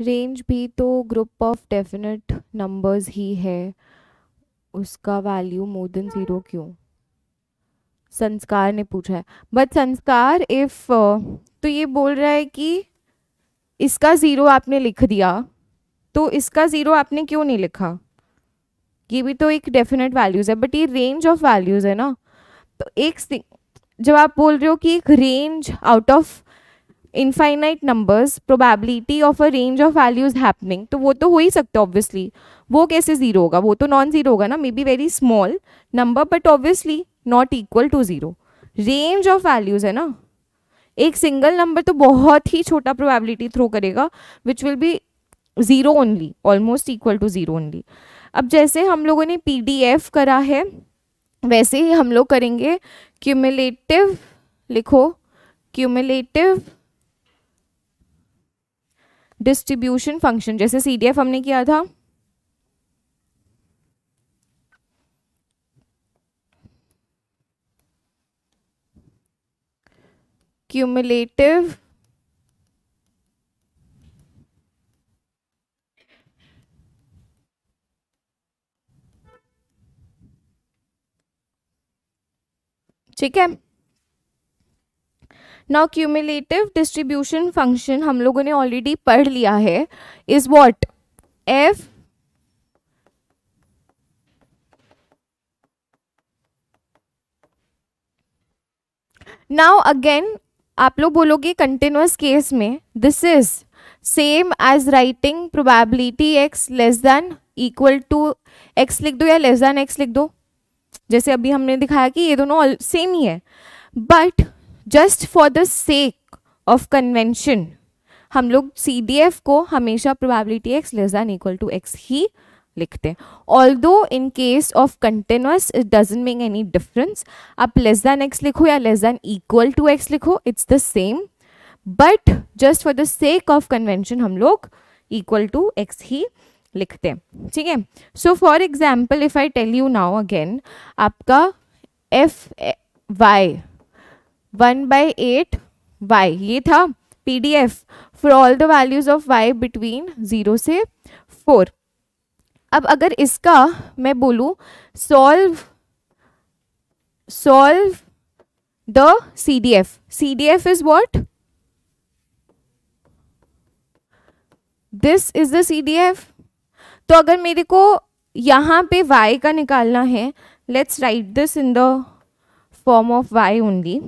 Range भी तो group of definite numbers ही है उसका वैल्यू मोर देन ज़ीरो क्यों संस्कार ने पूछा है बट संस्कार इफ़ uh, तो ये बोल रहा है कि इसका ज़ीरो आपने लिख दिया तो इसका ज़ीरो आपने क्यों नहीं लिखा ये भी तो एक डेफिनेट वैल्यूज़ है बट ये रेंज ऑफ वैल्यूज़ है ना तो एक जब आप बोल रहे हो कि एक range out of infinite numbers probability of a range of values happening तो वो तो हो ही सकता है ऑब्वियसली वो कैसे ज़ीरो होगा वो तो नॉन ज़ीरो होगा ना may be very small number but obviously not equal to zero range of values है ना एक सिंगल नंबर तो बहुत ही छोटा प्रोबेबिलिटी थ्रो करेगा which will be zero only almost equal to zero only अब जैसे हम लोगों ने पी डी एफ करा है वैसे ही हम लोग करेंगे क्यूमलेटिव लिखो क्यूमुलेटिव डिस्ट्रीब्यूशन फंक्शन जैसे सी हमने किया था क्यूमुलेटिव ठीक है नाउ क्यूमुलेटिव डिस्ट्रीब्यूशन फंक्शन हम लोगों ने ऑलरेडी पढ़ लिया है is what F now again आप लोग बोलोगे कंटिन्यूस केस में this is same as writing probability x less than equal to X लिख दो या लेस देन एक्स लिख दो जैसे अभी हमने दिखाया कि ये दोनों सेम ही है but just for the sake of convention हम लोग सी डी एफ को हमेशा probability x less than equal to X ही लिखते हैं although in case of continuous it doesn't make any difference आप लेस दैन एक्स लिखो या less than equal to X लिखो it's the same but just for the sake of convention हम लोग equal to X ही लिखते हैं ठीक है so for example if I tell you now again आपका F Y one by eight Y ये था P D F for all the values of Y between zero से फोर अब अगर इसका मैं बोलूँ solve solve the C D F C D F is what this is the C D F तो अगर मेरे को यहाँ पे y का निकालना है let's write this in the form of y only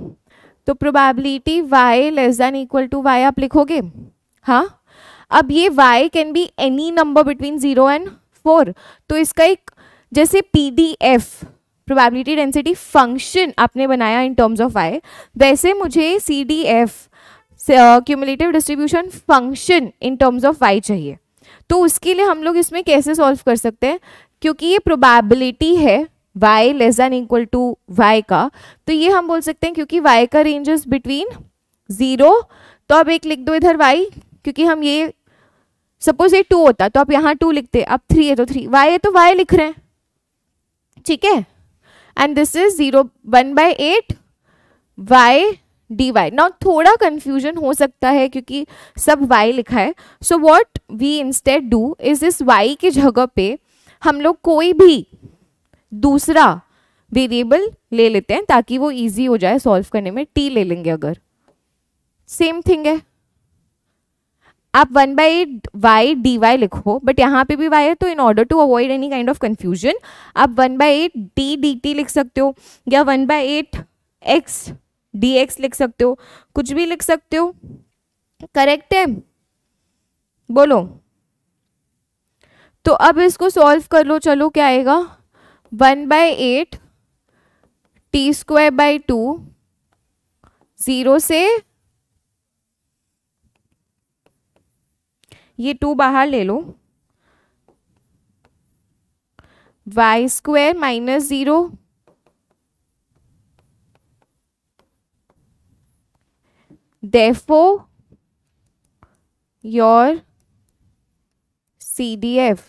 तो probability y less than equal to y आप लिखोगे हाँ अब ये y can be any number between zero and four तो इसका एक जैसे P D F probability density function आपने बनाया इन टर्म्स ऑफ वाई वैसे मुझे C D F cumulative distribution function in terms of Y चाहिए तो उसके लिए हम लोग इसमें कैसे सॉल्व कर सकते हैं क्योंकि ये प्रोबेबिलिटी है y less than equal to y का तो ये हम बोल सकते हैं क्योंकि y का रेंज इज बिटवीन ज़ीरो तो अब एक लिख दो इधर y क्योंकि हम ये सपोज ये टू होता तो आप यहाँ टू लिखते अब थ्री है तो थ्री वाई है तो वाई लिख रहे हैं ठीक है and this is zero one by eight Y D Y now थोड़ा कन्फ्यूजन हो सकता है क्योंकि सब वाई लिखा है so what we instead do is this Y की जगह पे हम लोग कोई भी दूसरा वेरिएबल ले लेते हैं ताकि वो इजी हो जाए सॉल्व करने में टी ले लेंगे अगर सेम थिंग है आप one by Y D Y लिखो बट यहाँ पे भी वाई है तो in order to avoid any kind of confusion आप one by eight D D T लिख सकते हो या one by eight X D X लिख सकते हो कुछ भी लिख सकते हो करेक्ट है बोलो तो अब इसको सॉल्व कर लो चलो क्या आएगा one by eight T square by two zero से ये टू बाहर ले लो Y square minus zero therefore your CDF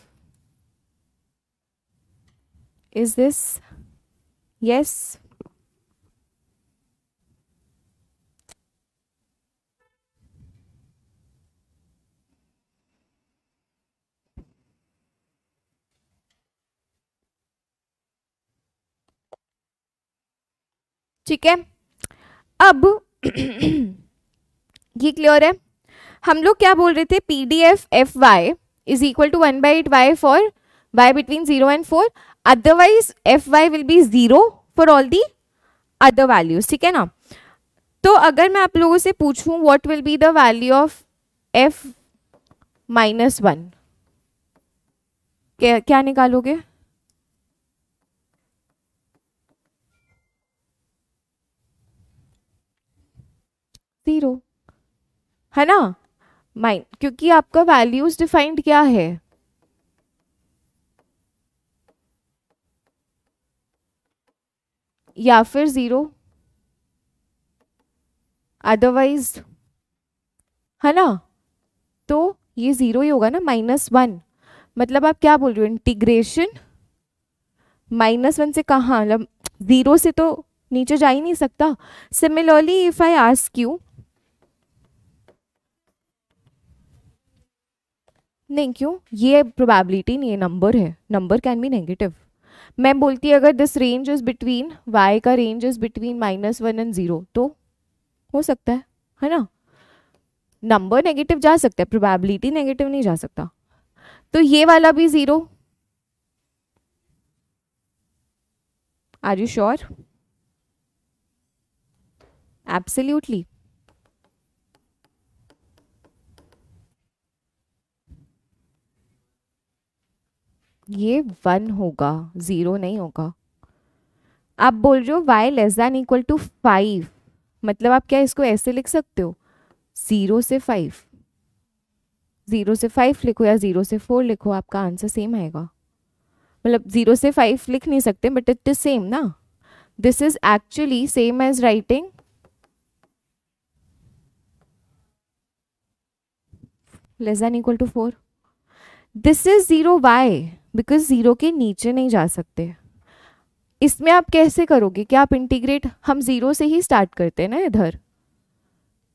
Is this yes? ठीक है अब ये क्लियर है हम लोग क्या बोल रहे थे P D F F Y is equal to one by eight Y for Y between zero and four otherwise F Y will be zero for all the other values ठीक है ना तो अगर मैं आप लोगों से पूछूं what will be the value of F minus one क्या निकालोगे ज़ीरो है ना माइन क्योंकि आपका वैल्यूज डिफाइंड क्या है या फिर ज़ीरो अदरवाइज है ना तो ये ज़ीरो ही होगा ना माइनस वन मतलब आप क्या बोल रहे हो इंटीग्रेशन माइनस वन से कहाँ मतलब ज़ीरो से तो नीचे जा ही नहीं सकता similarly if I ask you नहीं क्यों ये प्रोबेबिलिटी नहीं है नंबर है नंबर कैन बी नेगेटिव मैं बोलती अगर this range is between Y का range is between minus one and zero तो हो सकता है है ना नंबर नेगेटिव जा सकता है प्रोबेबिलिटी नेगेटिव नहीं जा सकता तो ये वाला भी zero are you sure absolutely ये वन होगा ज़ीरो नहीं होगा आप बोल रहे हो Y less than equal to five मतलब आप क्या इसको ऐसे लिख सकते हो ज़ीरो से फाइव ज़ीरो से फाइव लिखो या ज़ीरो से फोर लिखो आपका आंसर सेम आएगा मतलब ज़ीरो से फाइव लिख नहीं सकते बट इट इज़ सेम ना this is actually same as writing less than equal to four this is zero Y because zero के नीचे नहीं जा सकते इसमें आप कैसे करोगे क्या आप इंटीग्रेट हम ज़ीरो से ही स्टार्ट करते हैं ना इधर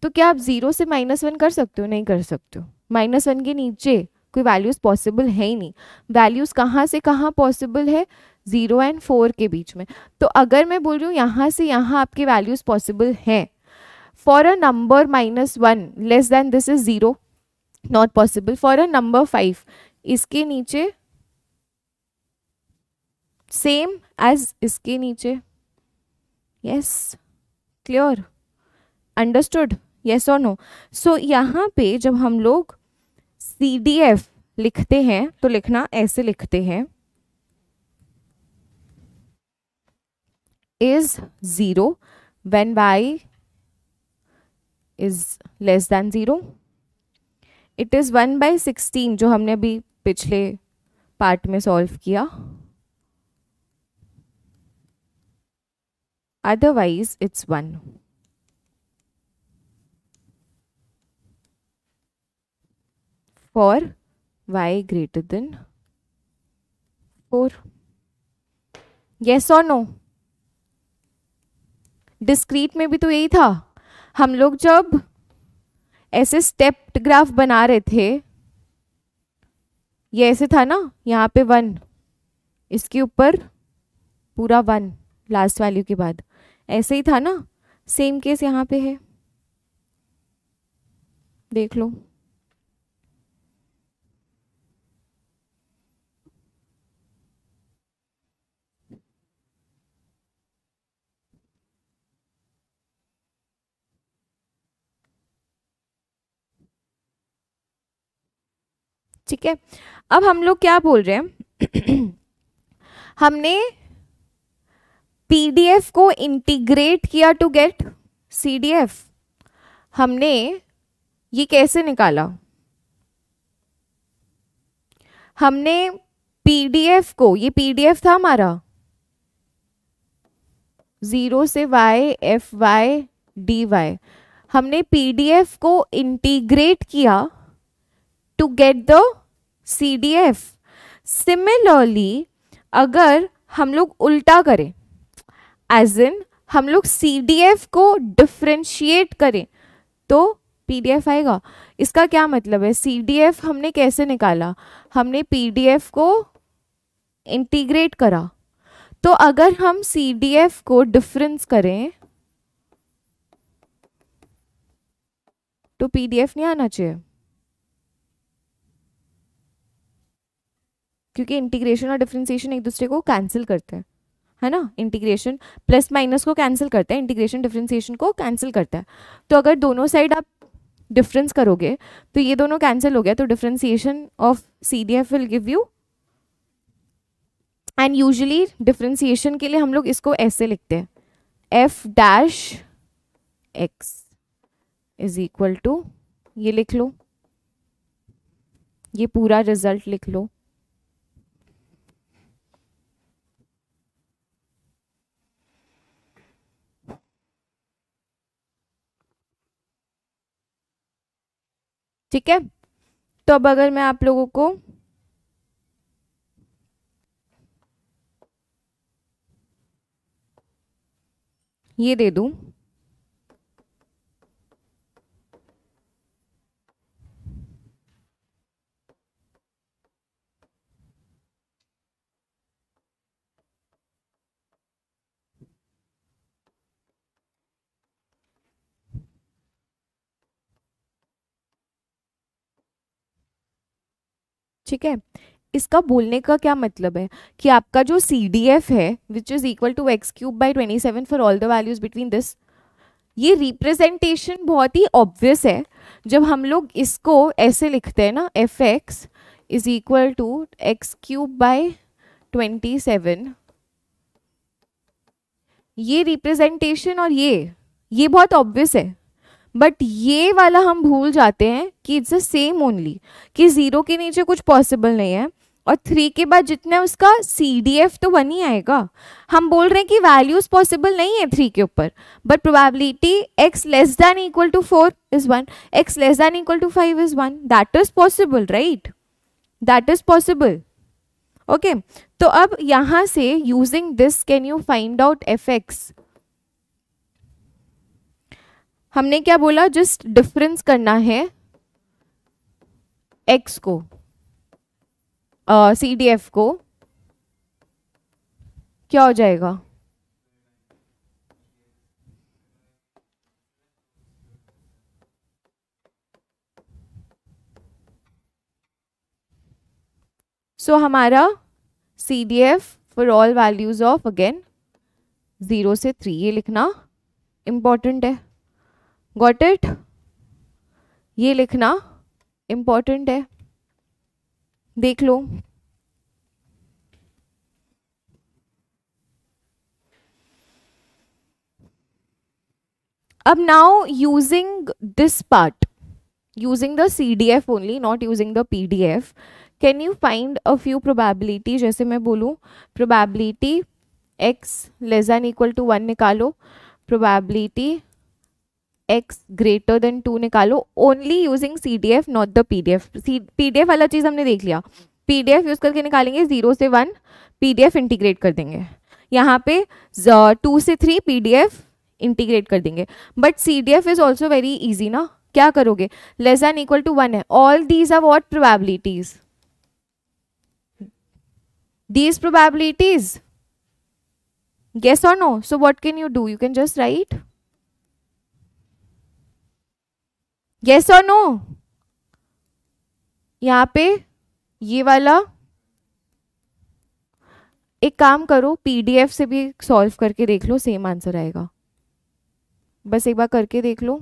तो क्या आप ज़ीरो से माइनस वन कर सकते हो नहीं कर सकते हो माइनस वन के नीचे कोई वैल्यूज़ पॉसिबल है ही नहीं वैल्यूज़ कहाँ से कहाँ पॉसिबल है ज़ीरो एंड फोर के बीच में तो अगर मैं बोल रही हूँ यहाँ से यहाँ आपके वैल्यूज़ पॉसिबल हैं for a number minus one less than this is zero not possible for a number five इसके नीचे सेम एज इसके नीचे यस क्लियर अंडरस्टूड यस और नो सो यहाँ पे जब हम लोग सी डी एफ लिखते हैं तो लिखना ऐसे लिखते हैं is zero when Y is less than zero it is one by sixteen जो हमने अभी पिछले पार्ट में सॉल्व किया otherwise it's 1. For y greater than 4. Yes or no? Discrete में भी तो यही था हम लोग जब ऐसे स्टेप्ड ग्राफ बना रहे थे ये ऐसे था ना यहाँ पे वन इसके ऊपर पूरा वन लास्ट वैल्यू के बाद ऐसे ही था ना सेम केस यहाँ पे है देख लो ठीक है अब हम लोग क्या बोल रहे हैं हमने पीडीएफ को इंटीग्रेट किया टू गेट सीडीएफ हमने ये कैसे निकाला हमने पीडीएफ को ये पीडीएफ था हमारा ज़ीरो से Y F Y D Y हमने पीडीएफ को इंटीग्रेट किया to get the CDF similarly अगर हम लोग उल्टा करें एज इन हम लोग सी को डिफ्रेंशिएट करें तो एफ आएगा इसका क्या मतलब है एफ हमने कैसे निकाला हमने एफ को इंटीग्रेट करा तो अगर हम एफ को डिफरेंस करें तो एफ नहीं आना चाहिए क्योंकि इंटीग्रेशन और डिफ्रेंसिएशन एक दूसरे को कैंसिल करते हैं है ना इंटीग्रेशन प्लस माइनस को कैंसिल करता है इंटीग्रेशन डिफ्रेंसिएशन को कैंसिल करता है तो अगर दोनों साइड आप डिफरेंस करोगे तो ये दोनों कैंसिल हो गया तो differentiation of C D F will give you and usually differentiation के लिए हम लोग इसको ऐसे लिखते हैं F dash X is equal to ये लिख लो ये पूरा रिजल्ट लिख लो ठीक है तो अब अगर मैं आप लोगों को ये दे दूँ ठीक है इसका बोलने का क्या मतलब है कि आपका जो सी डी एफ है which is equal to X cube by twenty seven for all the values between this ये रिप्रेजेंटेशन बहुत ही ऑब्वियस है जब हम लोग इसको ऐसे लिखते हैं ना F x is equal to X cube by twenty seven ये रिप्रेजेंटेशन और ये ये बहुत ऑब्वियस है बट ये वाला हम भूल जाते हैं कि इट्स द सेम ओनली कि ज़ीरो के नीचे कुछ पॉसिबल नहीं है और थ्री के बाद जितना है उसका सी डी एफ तो वन ही आएगा हम बोल रहे हैं कि वैल्यूज़ पॉसिबल नहीं है थ्री के ऊपर but probability x less than equal to four is one X less than equal to five is one that is possible right that is possible okay तो अब यहाँ से using this can you find out F X हमने क्या बोला just difference करना है x को सी डी एफ को क्या हो जाएगा सो so, हमारा C D F for all values of again zero से थ्री ये लिखना इम्पॉर्टेंट है गॉट इट ये लिखना इम्पॉर्टेंट है देख लो अब now using this part using the C D F only not using the P D F can you find a few probability जैसे मैं बोलूँ probability x less than equal to one निकालो probability x greater than two निकालो only using C D F not the P D F C P D F वाला चीज़ हमने देख लिया पी डी एफ यूज़ करके निकालेंगे ज़ीरो से one P D F integrate कर देंगे यहाँ पे टू से three P D F integrate कर देंगे but C D F is also very easy ना क्या करोगे less than equal to one है all these are what probabilities these probabilities guess और no so what can you do you can just write yes और no यहाँ पे ये वाला एक काम करो पीडीएफ से भी सॉल्व करके देख लो सेम आंसर आएगा बस एक बार करके देख लो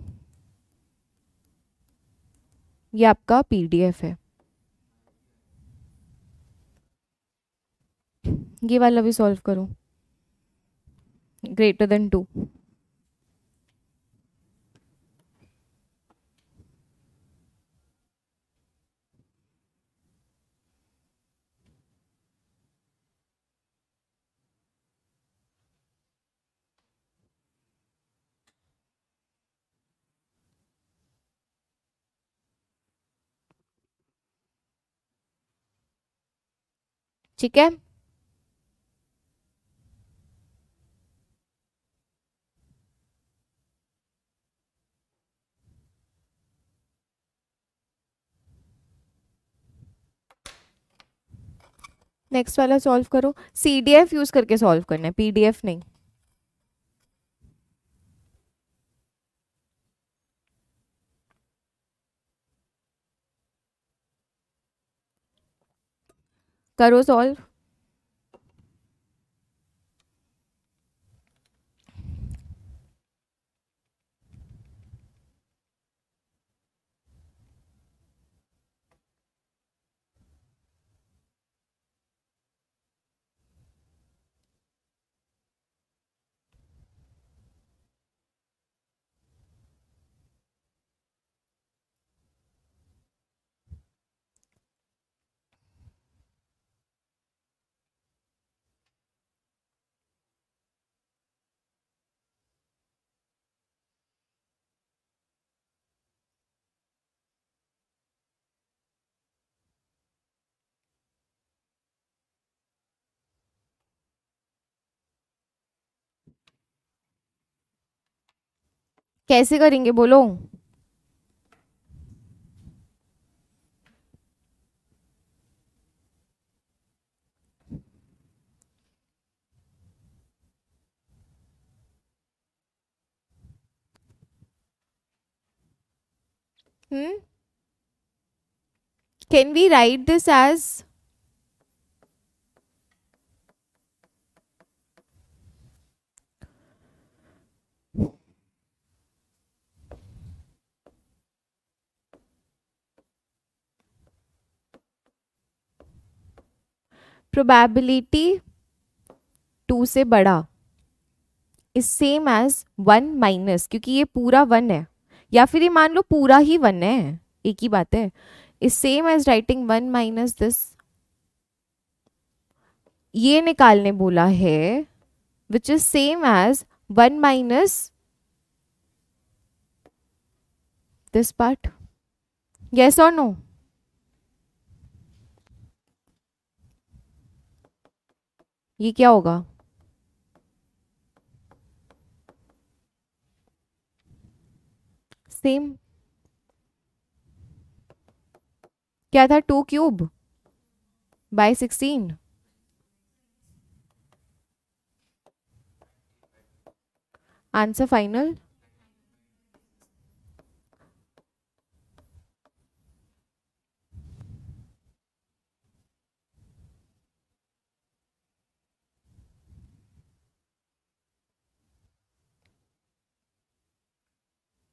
ये आपका पीडीएफ है ये वाला भी सॉल्व करो ग्रेटर देन टू ठीक है नेक्स्ट वाला सॉल्व करो सी डी एफ यूज़ करके सॉल्व करना है पी डी एफ नहीं करो सॉल्व कैसे करेंगे बोलो hmm can we write this as probability two से बड़ा is same as one minus क्योंकि ये पूरा वन है या फिर ये मान लो पूरा ही वन है एक ही बात है is same as writing one minus this ये निकालने बोला है which is same as one minus this part yes और नो ये क्या होगा सेम क्या था two cube by sixteen answer final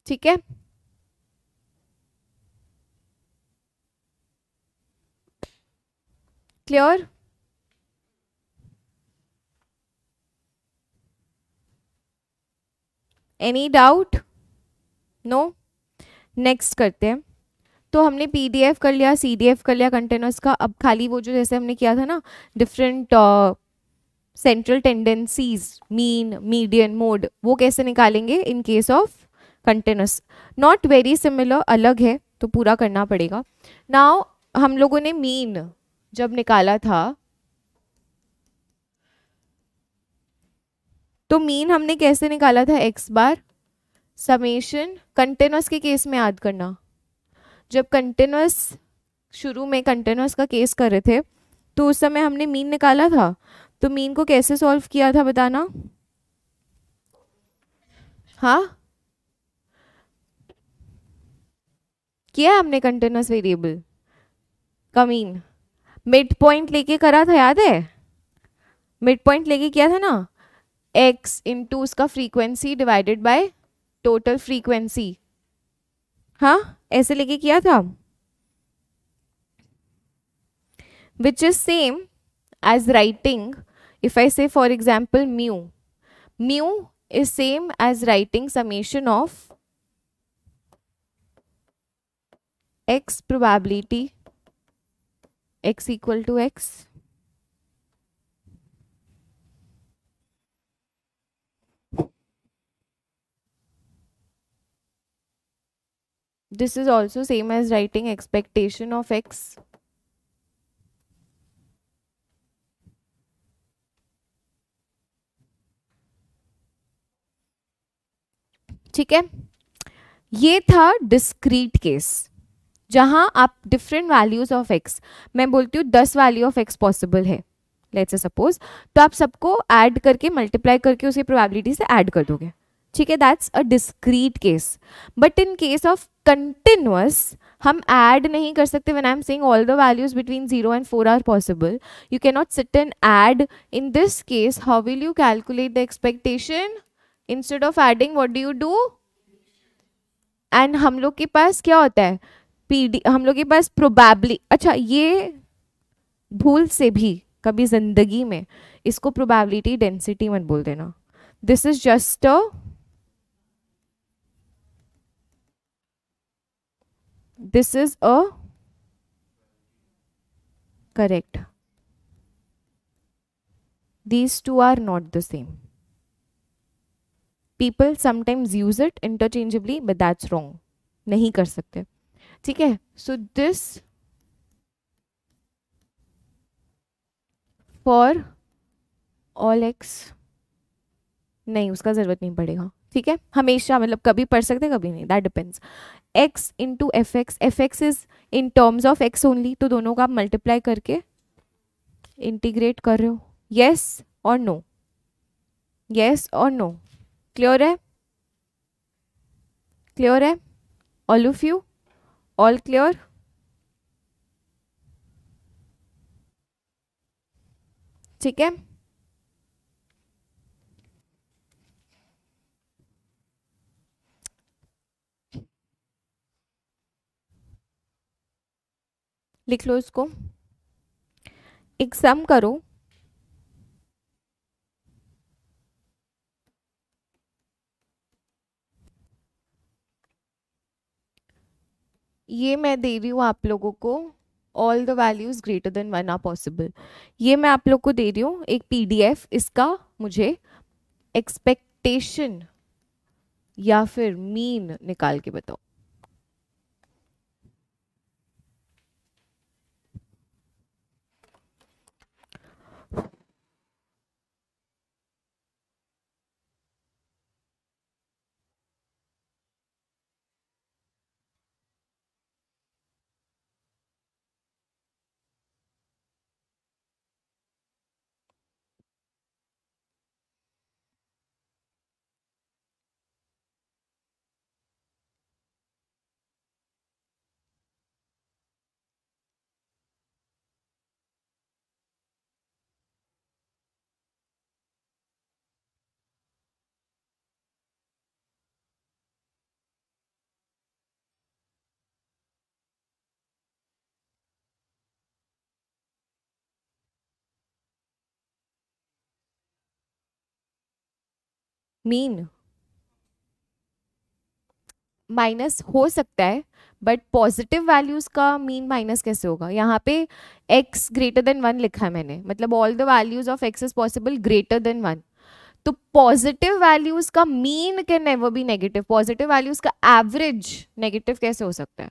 ठीक है clear any doubt no next करते हैं तो हमने पीडीएफ कर लिया सीडीएफ कर लिया कंटेनर्स का अब खाली वो जो जैसे हमने किया था ना different central tendencies mean median mode वो कैसे निकालेंगे in case of continuous not very similar अलग है तो पूरा करना पड़ेगा नाउ हम लोगों ने मीन जब निकाला था तो मीन हमने कैसे निकाला था एक्स बार समेशन कंटिन्यूस के केस में याद करना जब कंटिन्यूस शुरू में कंटिन्यूस का केस कर रहे थे तो उस समय हमने मीन निकाला था तो मीन को कैसे सॉल्व किया था बताना हाँ किया है हमने कंटिन्यूस वेरिएबल कमीन मिड पॉइंट लेके करा था याद है मिड पॉइंट लेके किया था ना एक्स इंटू उसका frequency divided by total frequency हाँ ऐसे लेके किया था which is same as writing if I say for example mu mu is same as writing summation of x probability x equal to x this is also same as writing expectation of x ठीक है ये था discrete case जहाँ आप different values of x मैं बोलती हूँ दस वैल्यू ऑफ एक्स पॉसिबल है लेट्स सपोज तो आप सबको ऐड करके मल्टीप्लाई करके उसकी प्रोबेबिलिटी से ऐड कर दोगे ठीक है that's a discrete case but in case of continuous हम ऐड नहीं कर सकते one I am saying all the values between zero and four are possible you can not sit and add in this case how will you calculate the expectation instead of adding what do you do and हम लोग के पास क्या होता है PD हम लोग के पास probably अच्छा ये भूल से भी कभी जिंदगी में इसको प्रोबेबिलिटी डेंसिटी मत बोल देना this is just a this is a correct these two are not the same people sometimes use it interchangeably but that's wrong नहीं कर सकते ठीक है so this for all X नहीं उसका ज़रूरत नहीं पड़ेगा ठीक है हमेशा मतलब कभी पढ़ सकते हैं कभी नहीं that depends X into F X F x is in terms of X only तो दोनों का आप मल्टीप्लाई करके इंटीग्रेट कर रहे हो येस और नो येस और नो क्लियर है क्लियर है all of you all clear ठीक है लिख लो इसको एग्जाम करो ये मैं दे रही हूँ आप लोगों को all the values greater than one are possible ये मैं आप लोग को दे रही हूँ एक पीडीएफ इसका मुझे एक्सपेक्टेशन या फिर मीन निकाल के बताओ मीन माइनस हो सकता है बट पॉजिटिव वैल्यूज का मीन माइनस कैसे होगा यहाँ पे एक्स ग्रेटर देन वन लिखा है मैंने मतलब all the values of X is possible greater than one तो पॉजिटिव वैल्यूज का mean can never be negative positive values का एवरेज नेगेटिव कैसे हो सकता है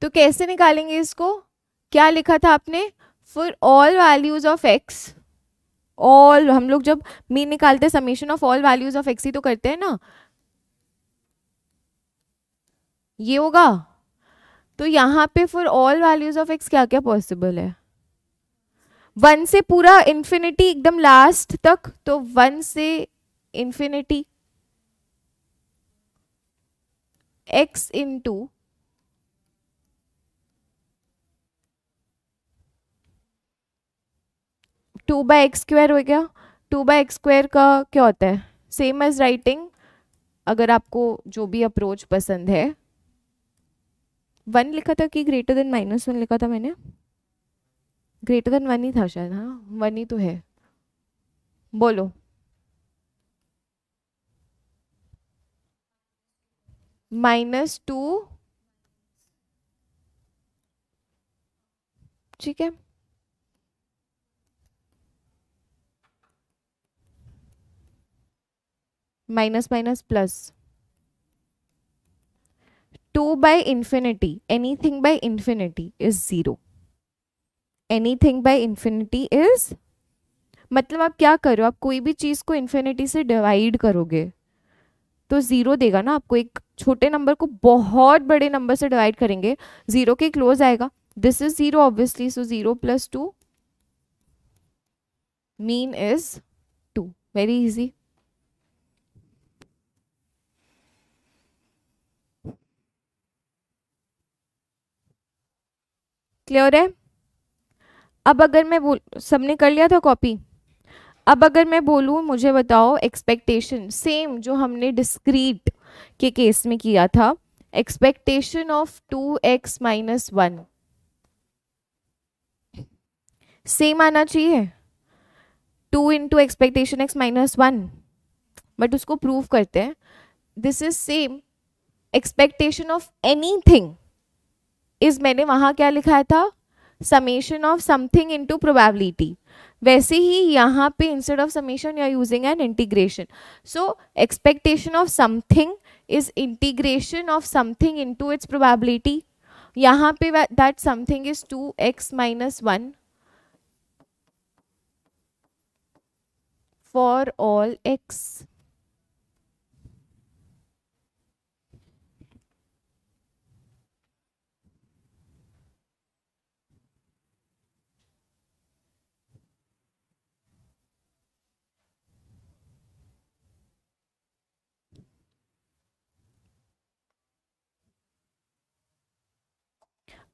तो कैसे निकालेंगे इसको क्या लिखा था आपने for all values of X all हम लोग जब मीन निकालते हैं summation of all values of X ही तो करते हैं ना ये होगा तो यहाँ पे for all values of X क्या क्या पॉसिबल है वन से पूरा इन्फिनिटी एकदम लास्ट तक तो वन से infinity X into two by X square हो गया टू बाई एक्स स्क्वायर का क्या होता है सेम एज राइटिंग अगर आपको जो भी अप्रोच पसंद है वन लिखा था कि ग्रेटर देन माइनस वन लिखा था मैंने ग्रेटर देन वन ही था शायद हाँ वन ही तो है बोलो माइनस टू ठीक है minus minus plus two anything anything infinity is zero anything by infinity is मतलब आप क्या करो आप कोई भी चीज़ को इन्फिनिटी से डिवाइड करोगे तो ज़ीरो देगा ना आपको एक छोटे नंबर को बहुत बड़े नंबर से डिवाइड करेंगे ज़ीरो के क्लोज आएगा this is zero obviously so zero plus two mean is two very easy clear है अब अगर मैं बोल सबने कर लिया था कॉपी अब अगर मैं बोलूँ मुझे बताओ एक्सपेक्टेशन सेम जो हमने डिस्क्रीट के केस में किया था expectation of two X minus one same आना चाहिए two into expectation X minus one but उसको प्रूव करते हैं this is same expectation of anything is मैंने वहाँ क्या लिखा था summation of something into probability वैसे ही यहाँ पे instead of summation you are using an integration so expectation of something is integration of something into its probability यहाँ पे that something is two X minus one for all X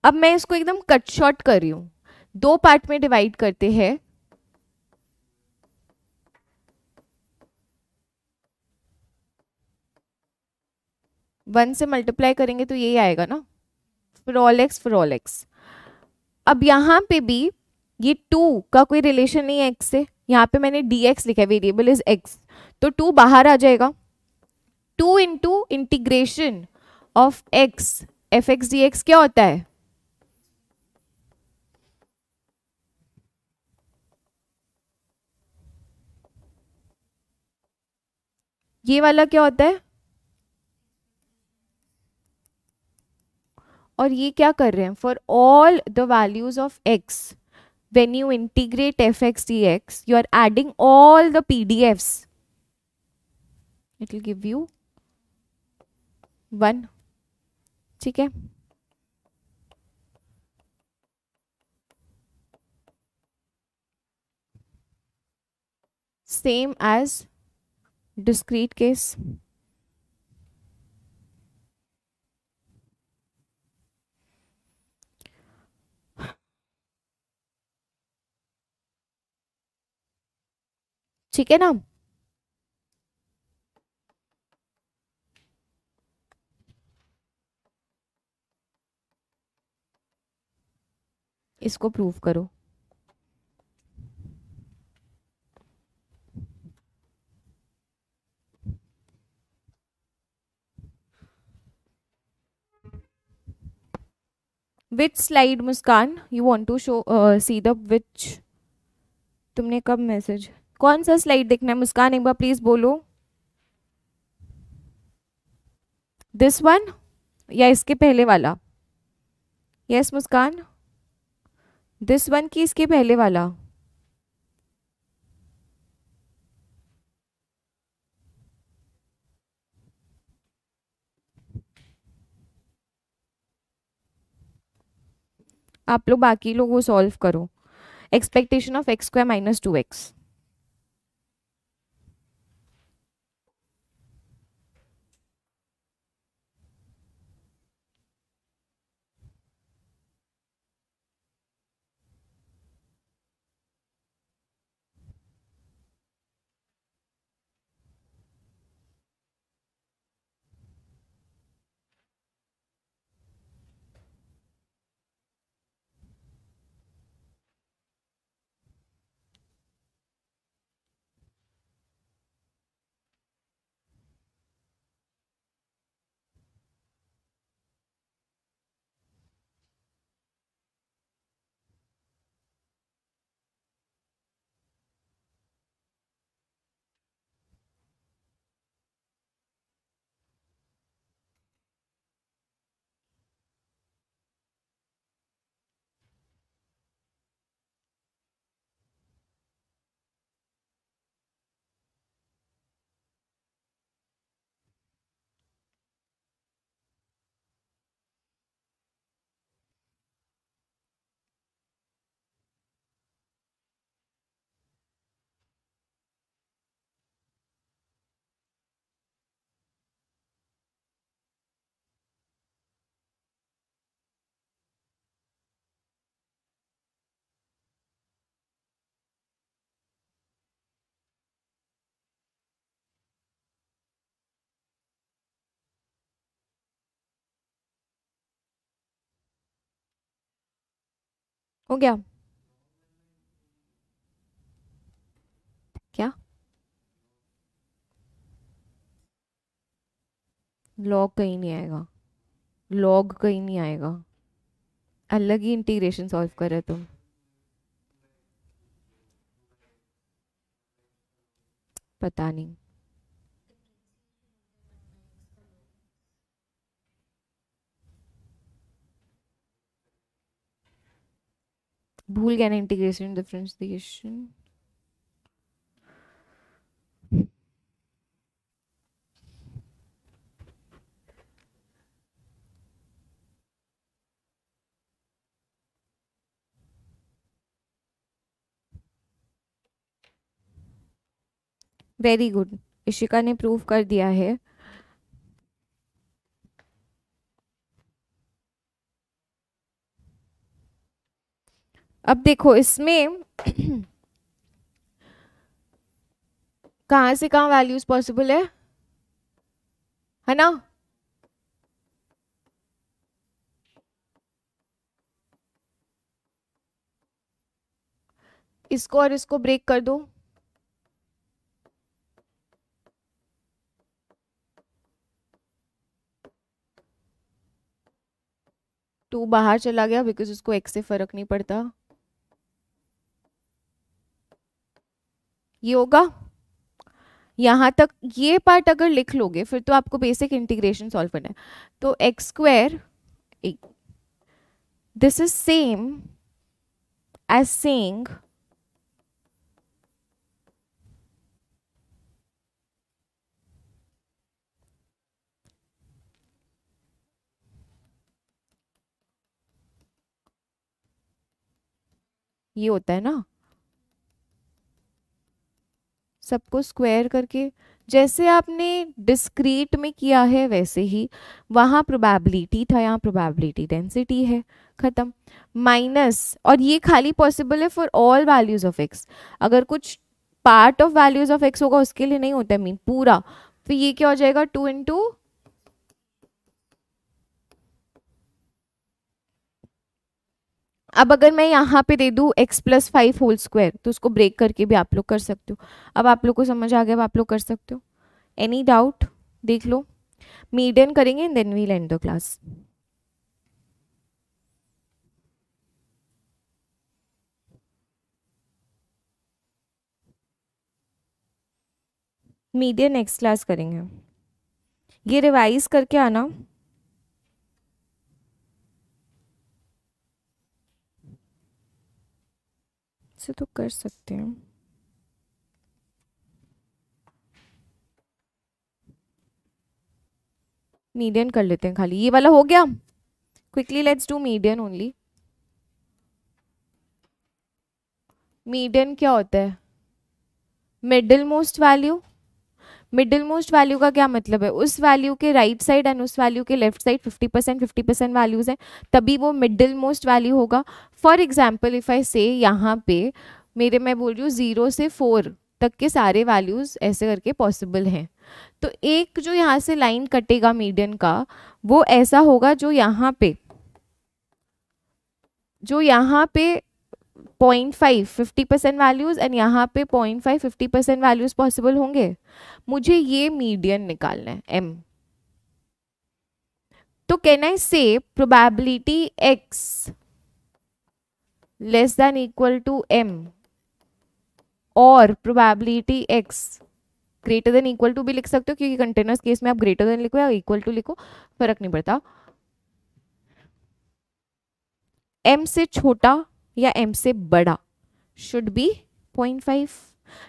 अब मैं इसको एकदम कट शॉर्ट कर रही हूँ दो पार्ट में डिवाइड करते हैं वन से मल्टीप्लाई करेंगे तो यही आएगा ना ऑल एक्स अब यहाँ पे भी ये टू का कोई रिलेशन नहीं है एक्स से यहाँ पे मैंने डी एक्स लिखा है वेरिएबल इज एक्स तो टू बाहर आ जाएगा two into integration of X F X D X क्या होता है ये वाला क्या होता है और ये क्या कर रहे हैं for all the values of X when you integrate F X D X you are adding all the P D F it give you one ठीक है सेम एज discrete case ठीक है ना इसको प्रूव करो which slide Muskan you want to show see the which तुमने कब message कौन सा स्लाइड देखना है मुस्कान एक बार प्लीज बोलो दिस वन या इसके पहले वाला yes yes, Muskan this one की इसके पहले वाला आप लोग बाकी लोग वो सॉल्व करो expectation of X square minus two X हो गया क्या लॉग कहीं नहीं आएगा लॉग कहीं नहीं आएगा अलग ही इंटीग्रेशन सॉल्व कर रहे तुम पता नहीं भूल गया ना integration differentiation very good Ishika ने प्रूव कर दिया है अब देखो इसमें कहां से कहा वैल्यूज पॉसिबल है है ना इसको और इसको ब्रेक कर दो टू बाहर चला गया बिकॉज उसको एक्स से फर्क नहीं पड़ता ये होगा यहाँ तक ये पार्ट अगर लिख लोगे फिर तो आपको बेसिक इंटीग्रेशन सॉल्व करना है तो X square this is same as saying ये होता है ना सबको स्क्वायर करके जैसे आपने डिस्क्रीट में किया है वैसे ही वहाँ प्रोबेबिलिटी था यहाँ प्रोबेबिलिटी डेंसिटी है ख़त्म माइनस और ये खाली पॉसिबल है for all values of X अगर कुछ part of values of X होगा उसके लिए नहीं होता है मीन पूरा तो ये क्या हो जाएगा टू इंटू अब अगर मैं यहाँ पे दे दूँ x plus five whole square तो उसको ब्रेक करके भी आप लोग कर सकते हो अब आप लोग को समझ आ गया अब आप लोग कर सकते हो एनी डाउट देख लो मीडियन करेंगे and then we'll end the class median next class करेंगे ये रिवाइज करके आना से तो कर सकते हैं मीडियन कर लेते हैं खाली ये वाला हो गया quickly let's do median only median क्या होता है middle most value middle most value का क्या मतलब है उस वैल्यू के राइट right साइड एंड उस वैल्यू के left side 50 percent fifty percent values हैं तभी वो मिडिल मोस्ट वैल्यू होगा for example if I say यहाँ पे मेरे मैं बोल रही हूँ ज़ीरो से फोर तक के सारे वैल्यूज़ ऐसे करके पॉसिबल हैं तो एक जो यहाँ से लाइन कटेगा मीडियन का वो ऐसा होगा जो यहाँ पे जो यहाँ पे point five fifty percent values and यहाँ पे point five fifty percent values possible होंगे मुझे ये मीडियन निकालना है एम तो can I say probability x less than equal to m और probability x greater than equal to भी लिख सकते हो क्योंकि कंटेनर्स केस में आप ग्रेटर देन लिखो या इक्वल टू लिखो फर्क नहीं पड़ता एम से छोटा या m से बड़ा should be point five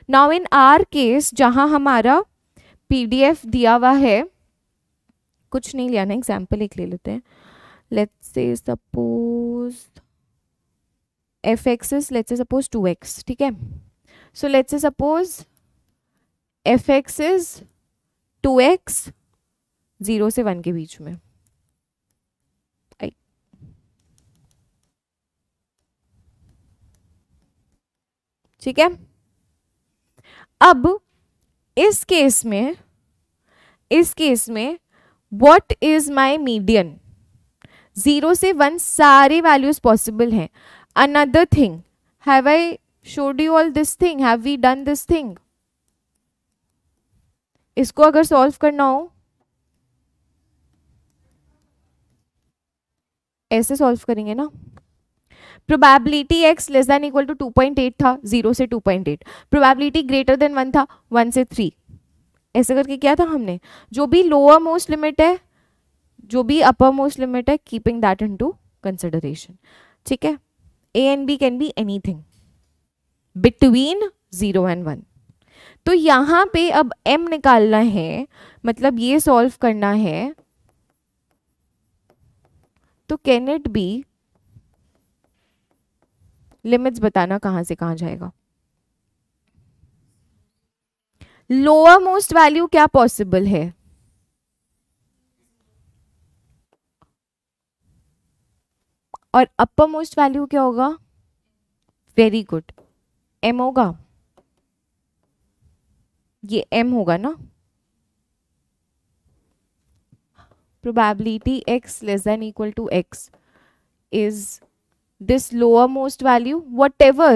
now in our case जहां हमारा पीडीएफ दिया हुआ है कुछ नहीं लिया ना एग्जाम्पल एक ले लेते हैं let's say suppose f x is let's say suppose two x ठीक है so let's say suppose f x is two x zero से वन के बीच में ठीक है अब इस केस में इस केस में what is my median zero से वन सारे वैल्यूज पॉसिबल हैं another thing have I showed you all this thing have we done this thing इसको अगर सॉल्व करना हो ऐसे सॉल्व करेंगे ना probability x less than equal to 2.8 था जीरो से 2.8 प्रोबेबिलिटी ग्रेटर देन वन था वन से थ्री ऐसे करके क्या था हमने जो भी लोअर मोस्ट लिमिट है जो भी अपर मोस्ट लिमिट है keeping that into consideration ठीक है A and B can be anything between zero and one तो यहाँ पे अब m निकालना है मतलब ये सॉल्व करना है तो कैन इट बी लिमिट्स बताना कहाँ से कहाँ जाएगा लोअर मोस्ट वैल्यू क्या पॉसिबल है और अपर मोस्ट वैल्यू क्या होगा वेरी गुड एम होगा ये एम होगा ना probability x less than equal to x is this lowermost value whatever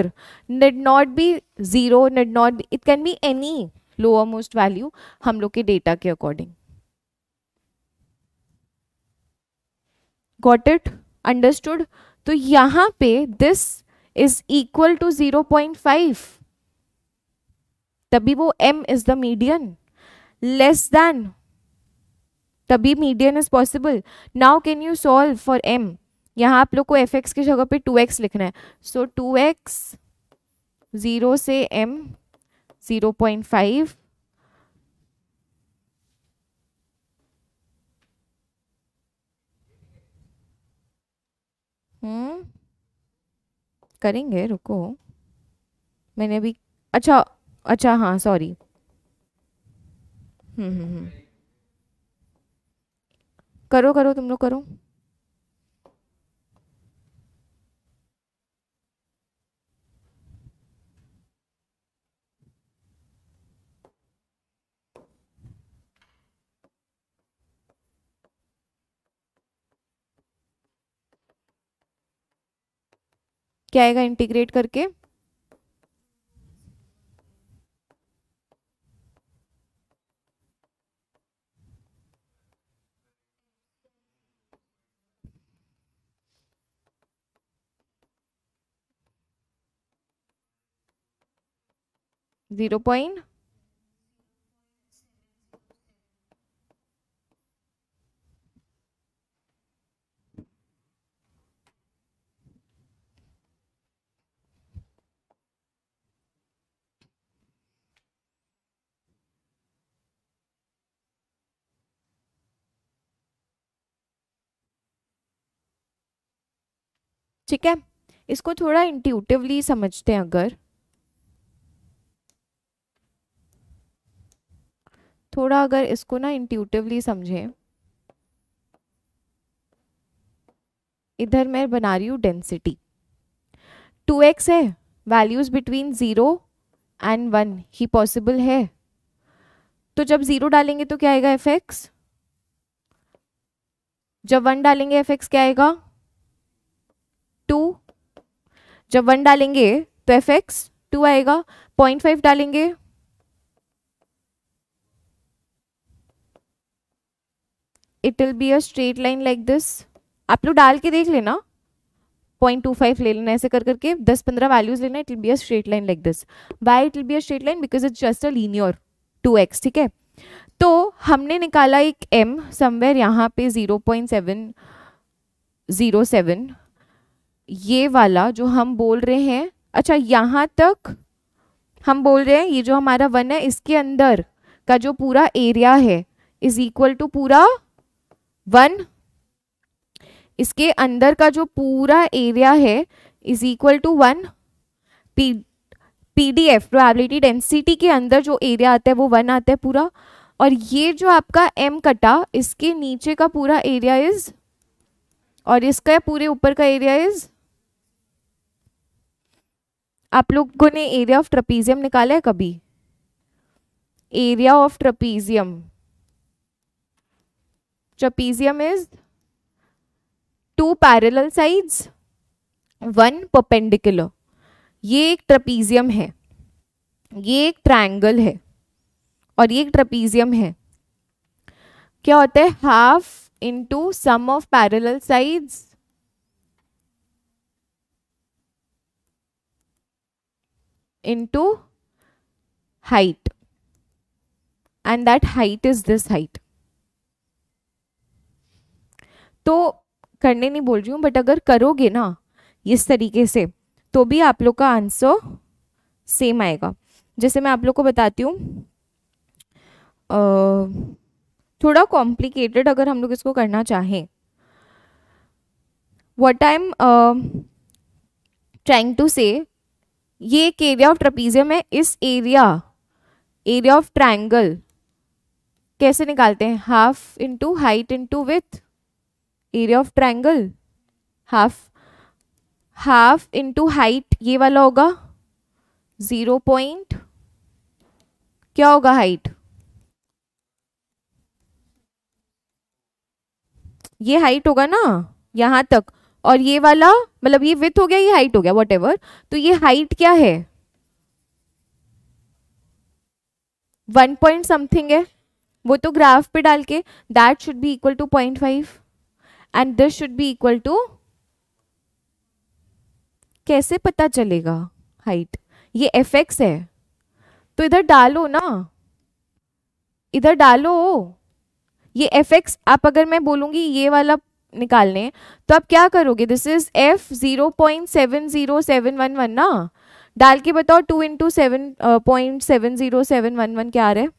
need not be zero need not be it can be any lowermost value हम लोग के data के अकॉर्डिंग गॉट इट अंडरस्टूड तो यहाँ पे this is equal to zero point five तभी वो m is the median less than तभी median is possible now can you solve for m यहाँ आप लोग को एफ एक्स की जगह पे टू एक्स लिखना है सो टू एक्स ज़ीरो से m zero point five hmm करेंगे रुको मैंने अभी अच्छा अच्छा हाँ सॉरी हम्म, हम्म हम्म करो करो तुम लोग करो क्या आएगा इंटीग्रेट करके जीरो पॉइंट ठीक है इसको थोड़ा इंट्यूटिवली समझते हैं अगर थोड़ा अगर इसको ना इंट्यूटिवली समझें इधर मैं बना रही हूँ डेंसिटी टू एक्स है values between zero and one ही पॉसिबल है तो जब ज़ीरो डालेंगे तो क्या आएगा एफ एक्स जब वन डालेंगे एफ एक्स क्या आएगा टू जब वन डालेंगे तो एफ एक्स टू आएगा पॉइंट फाइव डालेंगे it will be a straight line like this आप लोग डाल के देख लेना पॉइंट टू फाइव ले लेना ऐसे कर करके दस पंद्रह वैल्यूज लेना it will be a straight line like this why it will be a straight line because it's just a linear two x ठीक है तो हमने निकाला एक एम समवेयर यहाँ पे zero point seven zero seven ये वाला जो हम बोल रहे हैं अच्छा यहाँ तक हम बोल रहे हैं ये जो हमारा वन है इसके अंदर का जो पूरा एरिया है इज इक्वल टू पूरा वन इसके अंदर का जो पूरा एरिया है is equal to one P P D F probability density के अंदर जो एरिया आता है वो वन आता है पूरा और ये जो आपका एम कटा इसके नीचे का पूरा एरिया इज और इसका पूरे ऊपर का एरिया इज़ आप लोगों ने एरिया ऑफ ट्रपीजियम निकाला है कभी area of trapezium trapezium is two parallel sides one perpendicular ये एक ट्रपीजियम है ये एक ट्रायंगल है और ये एक ट्रपीजियम है क्या होता है half into sum of parallel sides into height and that height is this height तो करने नहीं बोल रही हूँ बट अगर करोगे ना इस तरीके से तो भी आप लोग का आंसर सेम आएगा जैसे मैं आप लोग को बताती हूँ थोड़ा कॉम्प्लिकेटेड अगर हम लोग इसको करना चाहें what I am trying to say ये एक एरिया ऑफ ट्रपीजियम है इस एरिया एरिया ऑफ ट्राइंगल कैसे निकालते हैं half into height into with area of triangle half half into height ये वाला होगा ज़ीरो पॉइंट क्या होगा हाइट ये हाइट होगा ना यहाँ तक और ये वाला मतलब ये विथ हो गया ये हाइट हो गया वट तो ये हाइट क्या है वन पॉइंट समथिंग है वो तो ग्राफ पे डाल के that should be equal to point five and this should be equal to कैसे पता चलेगा हाइट ये एफ एक्स है तो इधर डालो ना इधर डालो ये एफ एक्स आप अगर मैं बोलूंगी ये वाला निकालने तो आप क्या करोगे this is f zero point seven zero seven one one ना डाल के बताओ two into seven point seven zero seven one one क्या आ रहा है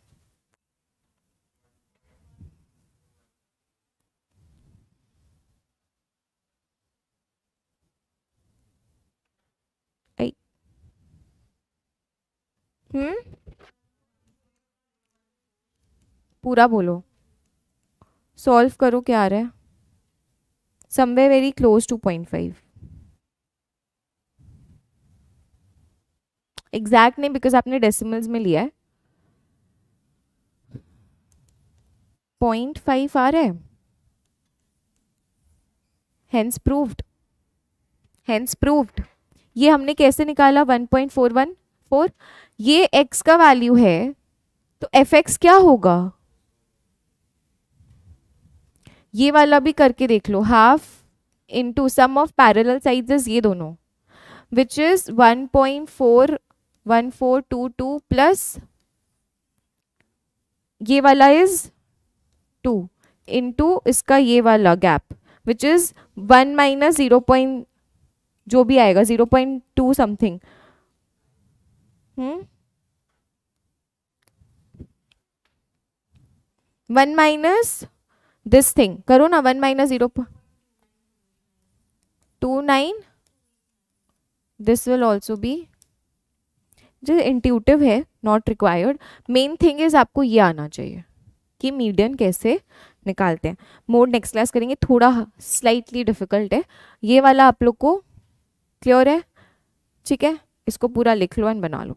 हम्म पूरा बोलो सॉल्व करो क्या आ रहा है somewhere very close to 0.5 exact नहीं बिकॉज आपने डेसिमल्स में लिया है पॉइंट फाइव आ रहा है proved प्रूव्ड हैंस प्रूव्ड ये हमने कैसे निकाला 1.414 ये x का वैल्यू है तो एफ एक्स क्या होगा ये वाला भी करके देख लो half to sum of parallel साइजेस ये दोनों which is one point four one four two two plus ये वाला इज़ टू इंटू इसका ये वाला gap which is one minus zero point जो भी आएगा zero point two something one minus this thing करो ना one minus zero two nine this will also be जो इंट्यूटिव है not required main thing is आपको ये आना चाहिए कि मीडियन कैसे निकालते हैं मोड नेक्स्ट क्लास करेंगे थोड़ा स्लाइटली डिफ़िकल्ट है ये वाला आप लोग को क्लियर है ठीक है इसको पूरा लिख लो एंड बना लो